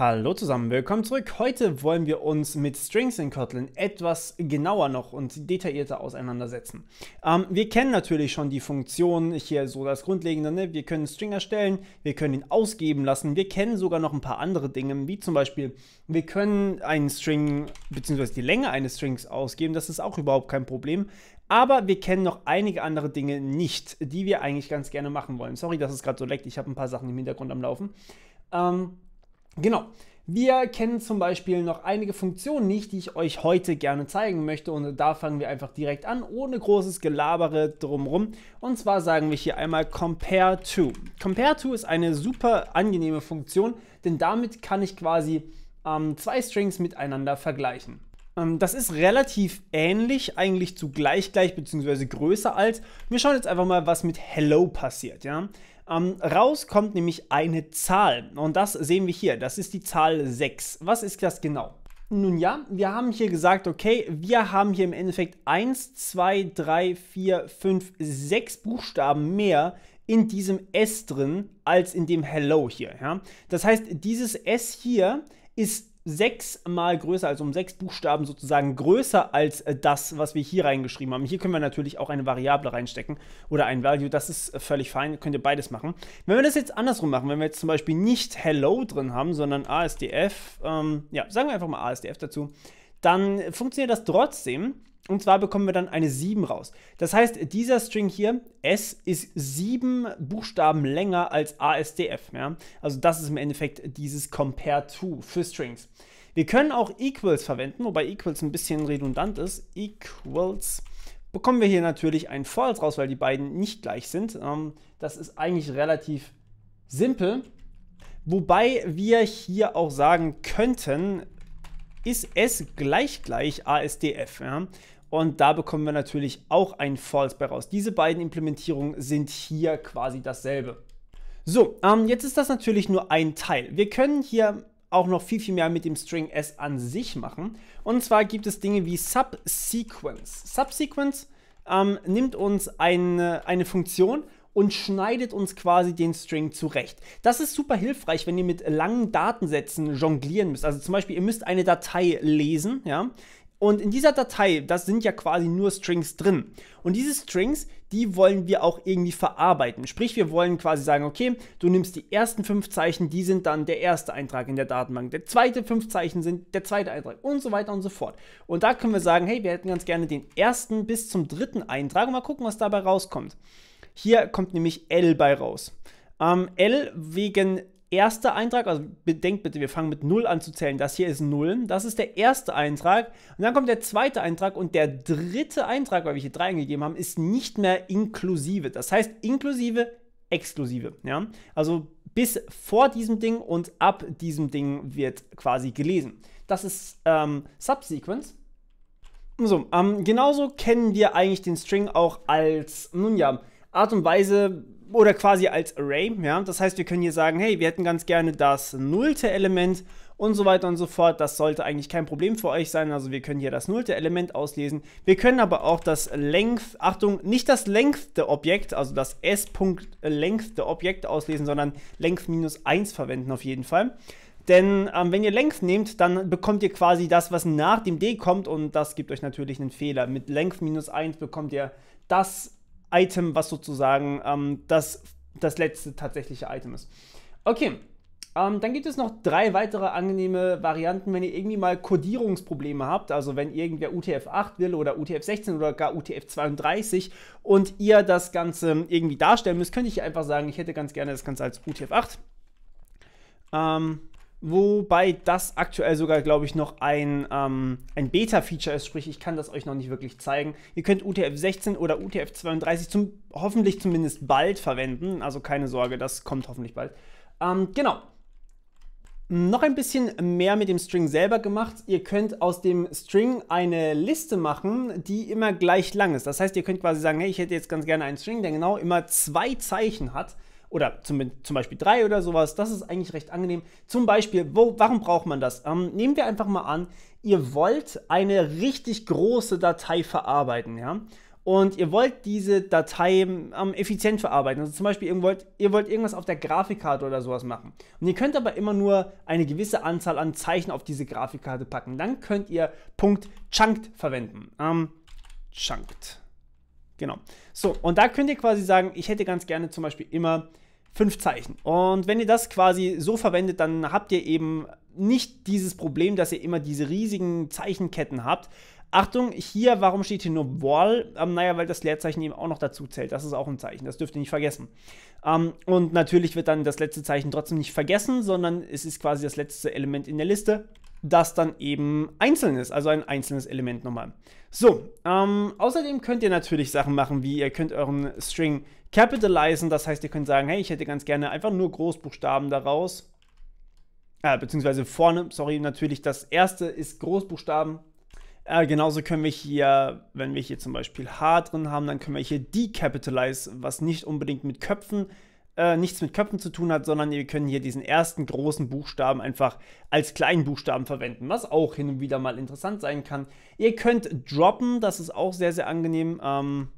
Hallo zusammen, willkommen zurück. Heute wollen wir uns mit Strings in Kotlin etwas genauer noch und detaillierter auseinandersetzen. Ähm, wir kennen natürlich schon die Funktion hier so das Grundlegende, ne? wir können einen String erstellen, wir können ihn ausgeben lassen, wir kennen sogar noch ein paar andere Dinge, wie zum Beispiel, wir können einen String bzw. die Länge eines Strings ausgeben, das ist auch überhaupt kein Problem. Aber wir kennen noch einige andere Dinge nicht, die wir eigentlich ganz gerne machen wollen. Sorry, dass es gerade so leckt, ich habe ein paar Sachen im Hintergrund am Laufen. Ähm, Genau. Wir kennen zum Beispiel noch einige Funktionen nicht, die ich euch heute gerne zeigen möchte und da fangen wir einfach direkt an, ohne großes Gelabere drumherum. Und zwar sagen wir hier einmal Compare To. Compare To ist eine super angenehme Funktion, denn damit kann ich quasi ähm, zwei Strings miteinander vergleichen. Ähm, das ist relativ ähnlich, eigentlich zu gleich gleich bzw. größer als. Wir schauen jetzt einfach mal, was mit Hello passiert. Ja? Ähm, raus kommt nämlich eine Zahl und das sehen wir hier. Das ist die Zahl 6. Was ist das genau? Nun ja, wir haben hier gesagt, okay, wir haben hier im Endeffekt 1, 2, 3, 4, 5, 6 Buchstaben mehr in diesem S drin als in dem Hello hier. Ja? Das heißt, dieses S hier ist sechsmal größer, also um sechs Buchstaben sozusagen größer als äh, das, was wir hier reingeschrieben haben. Hier können wir natürlich auch eine Variable reinstecken oder ein Value, das ist äh, völlig fein, könnt ihr beides machen. Wenn wir das jetzt andersrum machen, wenn wir jetzt zum Beispiel nicht Hello drin haben, sondern ASDF, ähm, ja, sagen wir einfach mal ASDF dazu, dann funktioniert das trotzdem, und zwar bekommen wir dann eine 7 raus. Das heißt, dieser String hier, S, ist 7 Buchstaben länger als ASDF. Ja? Also das ist im Endeffekt dieses Compare to für Strings. Wir können auch Equals verwenden, wobei Equals ein bisschen redundant ist. Equals bekommen wir hier natürlich ein False raus, weil die beiden nicht gleich sind. Ähm, das ist eigentlich relativ simpel. Wobei wir hier auch sagen könnten, ist S gleich gleich ASDF. Ja? und da bekommen wir natürlich auch ein False bei raus. Diese beiden Implementierungen sind hier quasi dasselbe. So, ähm, jetzt ist das natürlich nur ein Teil. Wir können hier auch noch viel, viel mehr mit dem String S an sich machen. Und zwar gibt es Dinge wie Subsequence. Subsequence ähm, nimmt uns eine, eine Funktion und schneidet uns quasi den String zurecht. Das ist super hilfreich, wenn ihr mit langen Datensätzen jonglieren müsst. Also zum Beispiel, ihr müsst eine Datei lesen, ja. Und in dieser Datei, das sind ja quasi nur Strings drin. Und diese Strings, die wollen wir auch irgendwie verarbeiten. Sprich, wir wollen quasi sagen, okay, du nimmst die ersten fünf Zeichen, die sind dann der erste Eintrag in der Datenbank. Der zweite fünf Zeichen sind der zweite Eintrag und so weiter und so fort. Und da können wir sagen, hey, wir hätten ganz gerne den ersten bis zum dritten Eintrag und mal gucken, was dabei rauskommt. Hier kommt nämlich L bei raus. Ähm, L wegen erster Eintrag, also bedenkt bitte, wir fangen mit 0 an zu zählen. Das hier ist 0. Das ist der erste Eintrag. Und dann kommt der zweite Eintrag und der dritte Eintrag, weil wir hier 3 angegeben haben, ist nicht mehr inklusive. Das heißt inklusive, exklusive. Ja? Also bis vor diesem Ding und ab diesem Ding wird quasi gelesen. Das ist ähm, Subsequence. So, ähm, genauso kennen wir eigentlich den String auch als, nun ja, Art und Weise, oder quasi als Array. Ja? Das heißt, wir können hier sagen, hey, wir hätten ganz gerne das nullte Element und so weiter und so fort. Das sollte eigentlich kein Problem für euch sein. Also wir können hier das nullte Element auslesen. Wir können aber auch das Length, Achtung, nicht das lengthte Objekt, also das s.lengthte Objekt auslesen, sondern length minus 1 verwenden auf jeden Fall. Denn ähm, wenn ihr Length nehmt, dann bekommt ihr quasi das, was nach dem D kommt und das gibt euch natürlich einen Fehler. Mit Length minus 1 bekommt ihr das Item, was sozusagen ähm, das, das letzte tatsächliche Item ist. Okay, ähm, dann gibt es noch drei weitere angenehme Varianten, wenn ihr irgendwie mal Codierungsprobleme habt, also wenn irgendwer UTF-8 will oder UTF-16 oder gar UTF-32 und ihr das Ganze irgendwie darstellen müsst, könnte ich einfach sagen, ich hätte ganz gerne das Ganze als UTF-8. Ähm, Wobei das aktuell sogar, glaube ich, noch ein, ähm, ein Beta-Feature ist, sprich, ich kann das euch noch nicht wirklich zeigen. Ihr könnt UTF-16 oder UTF-32 zum, hoffentlich zumindest bald verwenden, also keine Sorge, das kommt hoffentlich bald. Ähm, genau. Noch ein bisschen mehr mit dem String selber gemacht. Ihr könnt aus dem String eine Liste machen, die immer gleich lang ist. Das heißt, ihr könnt quasi sagen, hey, ich hätte jetzt ganz gerne einen String, der genau immer zwei Zeichen hat oder zum, zum Beispiel drei oder sowas. Das ist eigentlich recht angenehm. Zum Beispiel, wo, warum braucht man das? Ähm, nehmen wir einfach mal an, ihr wollt eine richtig große Datei verarbeiten, ja und ihr wollt diese Datei ähm, effizient verarbeiten. Also zum Beispiel, ihr wollt, ihr wollt irgendwas auf der Grafikkarte oder sowas machen. Und ihr könnt aber immer nur eine gewisse Anzahl an Zeichen auf diese Grafikkarte packen. Dann könnt ihr Punkt Chunked verwenden. Ähm, chunked. Genau. So, und da könnt ihr quasi sagen, ich hätte ganz gerne zum Beispiel immer fünf Zeichen. Und wenn ihr das quasi so verwendet, dann habt ihr eben nicht dieses Problem, dass ihr immer diese riesigen Zeichenketten habt. Achtung, hier, warum steht hier nur Wall? Ähm, naja, weil das Leerzeichen eben auch noch dazu zählt. Das ist auch ein Zeichen, das dürft ihr nicht vergessen. Ähm, und natürlich wird dann das letzte Zeichen trotzdem nicht vergessen, sondern es ist quasi das letzte Element in der Liste das dann eben einzeln ist, also ein einzelnes Element nochmal. So, ähm, außerdem könnt ihr natürlich Sachen machen, wie ihr könnt euren String capitalisieren, das heißt, ihr könnt sagen, hey, ich hätte ganz gerne einfach nur Großbuchstaben daraus, äh, beziehungsweise vorne, sorry, natürlich das erste ist Großbuchstaben, äh, genauso können wir hier, wenn wir hier zum Beispiel H drin haben, dann können wir hier decapitalize, was nicht unbedingt mit Köpfen äh, nichts mit Köpfen zu tun hat, sondern wir können hier diesen ersten großen Buchstaben einfach als kleinen Buchstaben verwenden, was auch hin und wieder mal interessant sein kann. Ihr könnt droppen, das ist auch sehr, sehr angenehm. Ähm,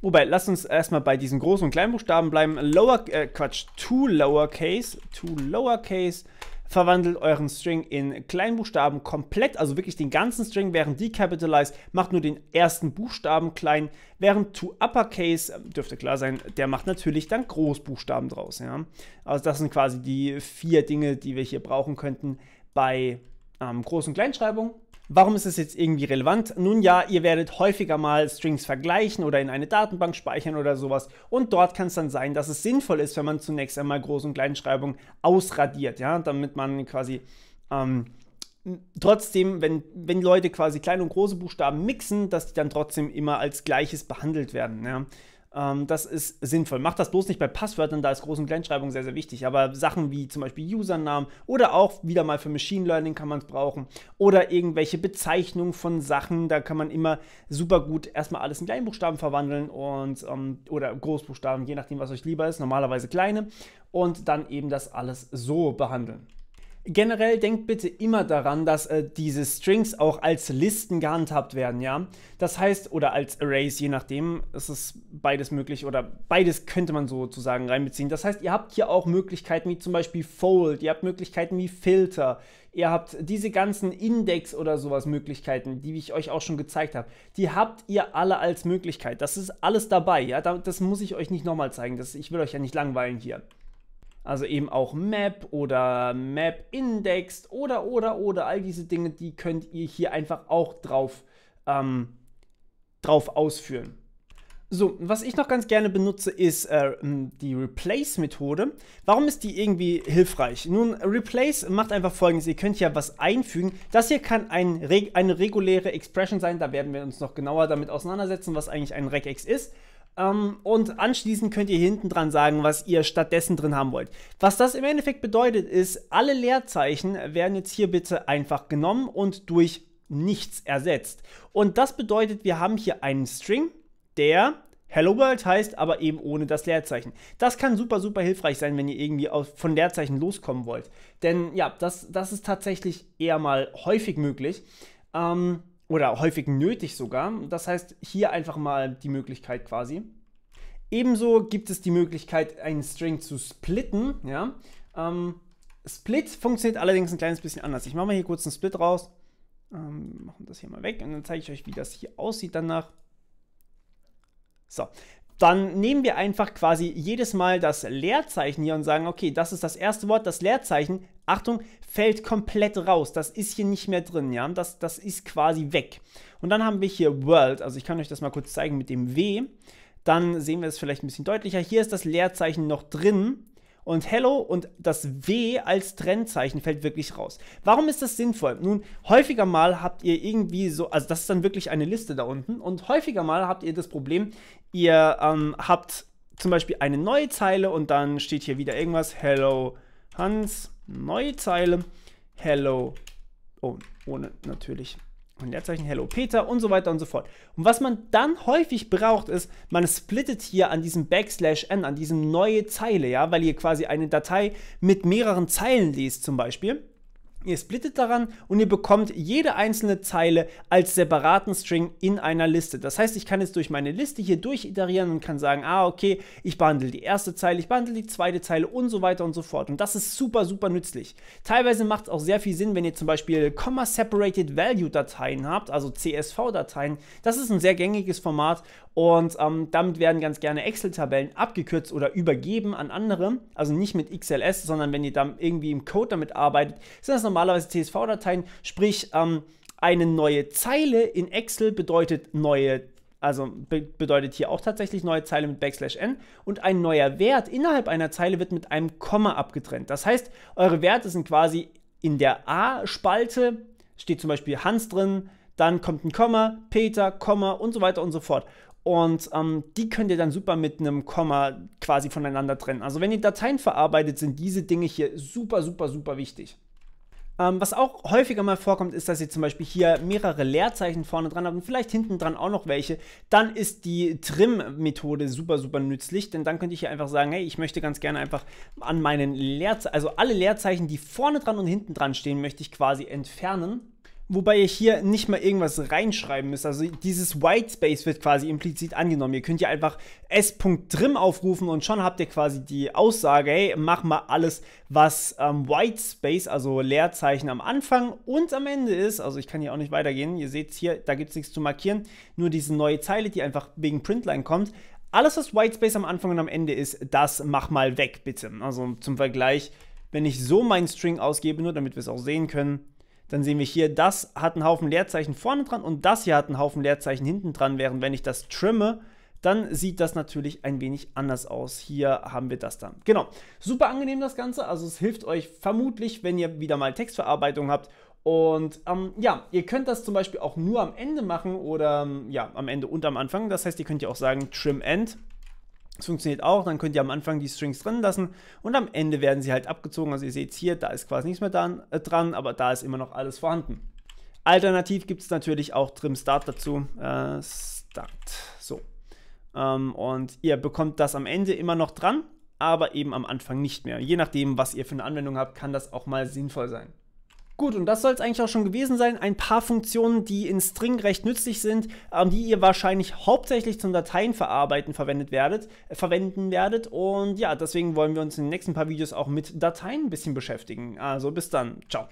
wobei, lasst uns erstmal bei diesen großen und kleinen Buchstaben bleiben. Lower, äh, Quatsch, to lowercase, to lowercase verwandelt euren String in Kleinbuchstaben komplett, also wirklich den ganzen String, während decapitalize macht nur den ersten Buchstaben klein, während to uppercase, ähm, dürfte klar sein, der macht natürlich dann Großbuchstaben draus. Ja? Also das sind quasi die vier Dinge, die wir hier brauchen könnten bei ähm, Groß- und Kleinschreibung. Warum ist es jetzt irgendwie relevant? Nun ja, ihr werdet häufiger mal Strings vergleichen oder in eine Datenbank speichern oder sowas. Und dort kann es dann sein, dass es sinnvoll ist, wenn man zunächst einmal Groß- und Kleinschreibung ausradiert, ja, damit man quasi ähm, trotzdem, wenn, wenn Leute quasi kleine und große Buchstaben mixen, dass die dann trotzdem immer als gleiches behandelt werden. Ja. Ähm, das ist sinnvoll. Macht das bloß nicht bei Passwörtern, da ist Groß- und Kleinschreibung sehr, sehr wichtig. Aber Sachen wie zum Beispiel Usernamen oder auch wieder mal für Machine Learning kann man es brauchen oder irgendwelche Bezeichnungen von Sachen, da kann man immer super gut erstmal alles in Kleinbuchstaben verwandeln und ähm, oder Großbuchstaben, je nachdem, was euch lieber ist. Normalerweise kleine und dann eben das alles so behandeln. Generell denkt bitte immer daran, dass äh, diese Strings auch als Listen gehandhabt werden, ja. Das heißt, oder als Arrays, je nachdem, es ist beides möglich oder beides könnte man sozusagen reinbeziehen. Das heißt, ihr habt hier auch Möglichkeiten wie zum Beispiel Fold, ihr habt Möglichkeiten wie Filter, ihr habt diese ganzen Index oder sowas Möglichkeiten, die ich euch auch schon gezeigt habe. Die habt ihr alle als Möglichkeit. Das ist alles dabei, ja. Das muss ich euch nicht nochmal zeigen. Das, ich will euch ja nicht langweilen hier. Also eben auch Map oder Map Indexed oder oder oder all diese Dinge, die könnt ihr hier einfach auch drauf, ähm, drauf ausführen. So, was ich noch ganz gerne benutze, ist äh, die Replace-Methode. Warum ist die irgendwie hilfreich? Nun, Replace macht einfach folgendes, ihr könnt ja was einfügen. Das hier kann ein, eine reguläre Expression sein, da werden wir uns noch genauer damit auseinandersetzen, was eigentlich ein Regex ist. Ähm, und anschließend könnt ihr hinten dran sagen, was ihr stattdessen drin haben wollt. Was das im Endeffekt bedeutet, ist, alle Leerzeichen werden jetzt hier bitte einfach genommen und durch nichts ersetzt. Und das bedeutet, wir haben hier einen String, der Hello World heißt, aber eben ohne das Leerzeichen. Das kann super, super hilfreich sein, wenn ihr irgendwie von Leerzeichen loskommen wollt. Denn ja, das, das ist tatsächlich eher mal häufig möglich. Ähm, oder häufig nötig sogar. Das heißt, hier einfach mal die Möglichkeit quasi. Ebenso gibt es die Möglichkeit, einen String zu splitten. Ja? Ähm, Split funktioniert allerdings ein kleines bisschen anders. Ich mache mal hier kurz einen Split raus. Ähm, machen das hier mal weg und dann zeige ich euch, wie das hier aussieht danach. So, dann nehmen wir einfach quasi jedes Mal das Leerzeichen hier und sagen, okay, das ist das erste Wort, das Leerzeichen, Achtung, fällt komplett raus. Das ist hier nicht mehr drin, ja. Das, das ist quasi weg. Und dann haben wir hier World, also ich kann euch das mal kurz zeigen mit dem W. Dann sehen wir es vielleicht ein bisschen deutlicher. Hier ist das Leerzeichen noch drin, und Hello und das W als Trennzeichen fällt wirklich raus. Warum ist das sinnvoll? Nun, häufiger mal habt ihr irgendwie so, also das ist dann wirklich eine Liste da unten. Und häufiger mal habt ihr das Problem, ihr ähm, habt zum Beispiel eine neue Zeile und dann steht hier wieder irgendwas. Hello Hans, neue Zeile. Hello, oh, ohne natürlich und Leerzeichen Hello Peter und so weiter und so fort. Und was man dann häufig braucht, ist, man splittet hier an diesem Backslash N, an diesem neue Zeile, ja, weil ihr quasi eine Datei mit mehreren Zeilen liest zum Beispiel. Ihr splittet daran und ihr bekommt jede einzelne Zeile als separaten String in einer Liste. Das heißt, ich kann jetzt durch meine Liste hier durchiterieren und kann sagen, ah, okay, ich behandle die erste Zeile, ich behandle die zweite Zeile und so weiter und so fort. Und das ist super, super nützlich. Teilweise macht es auch sehr viel Sinn, wenn ihr zum Beispiel Comma-Separated Value-Dateien habt, also CSV-Dateien. Das ist ein sehr gängiges Format und ähm, damit werden ganz gerne Excel-Tabellen abgekürzt oder übergeben an andere. Also nicht mit XLS, sondern wenn ihr dann irgendwie im Code damit arbeitet, sind das normalerweise CSV-Dateien, sprich ähm, eine neue Zeile in Excel bedeutet neue also be bedeutet hier auch tatsächlich neue Zeile mit Backslash n und ein neuer Wert innerhalb einer Zeile wird mit einem Komma abgetrennt. Das heißt, eure Werte sind quasi in der A-Spalte, steht zum Beispiel Hans drin, dann kommt ein Komma, Peter, Komma und so weiter und so fort. Und ähm, die könnt ihr dann super mit einem Komma quasi voneinander trennen. Also wenn ihr Dateien verarbeitet, sind diese Dinge hier super, super, super wichtig. Ähm, was auch häufiger mal vorkommt, ist, dass ihr zum Beispiel hier mehrere Leerzeichen vorne dran habt und vielleicht hinten dran auch noch welche. Dann ist die Trim-Methode super, super nützlich, denn dann könnte ich hier einfach sagen, hey, ich möchte ganz gerne einfach an meinen Leerzeichen, also alle Leerzeichen, die vorne dran und hinten dran stehen, möchte ich quasi entfernen Wobei ihr hier nicht mal irgendwas reinschreiben müsst. Also dieses Whitespace wird quasi implizit angenommen. Ihr könnt ja einfach s.trim aufrufen und schon habt ihr quasi die Aussage, hey, mach mal alles, was ähm, Whitespace, also Leerzeichen am Anfang und am Ende ist. Also ich kann hier auch nicht weitergehen. Ihr seht hier, da gibt es nichts zu markieren. Nur diese neue Zeile, die einfach wegen Printline kommt. Alles, was Whitespace am Anfang und am Ende ist, das mach mal weg, bitte. Also zum Vergleich, wenn ich so meinen String ausgebe, nur damit wir es auch sehen können, dann sehen wir hier, das hat einen Haufen Leerzeichen vorne dran und das hier hat einen Haufen Leerzeichen hinten dran, während wenn ich das trimme, dann sieht das natürlich ein wenig anders aus. Hier haben wir das dann. Genau, super angenehm das Ganze. Also es hilft euch vermutlich, wenn ihr wieder mal Textverarbeitung habt. Und ähm, ja, ihr könnt das zum Beispiel auch nur am Ende machen oder ähm, ja, am Ende und am Anfang. Das heißt, ihr könnt ja auch sagen Trim End das funktioniert auch, dann könnt ihr am Anfang die Strings drin lassen und am Ende werden sie halt abgezogen. Also ihr seht hier, da ist quasi nichts mehr dran, äh, dran aber da ist immer noch alles vorhanden. Alternativ gibt es natürlich auch Trim Start dazu. Äh, Start. So. Ähm, und ihr bekommt das am Ende immer noch dran, aber eben am Anfang nicht mehr. Je nachdem, was ihr für eine Anwendung habt, kann das auch mal sinnvoll sein. Gut, und das soll es eigentlich auch schon gewesen sein. Ein paar Funktionen, die in String recht nützlich sind, ähm, die ihr wahrscheinlich hauptsächlich zum Dateienverarbeiten verwendet werdet, äh, verwenden werdet. Und ja, deswegen wollen wir uns in den nächsten paar Videos auch mit Dateien ein bisschen beschäftigen. Also bis dann. Ciao.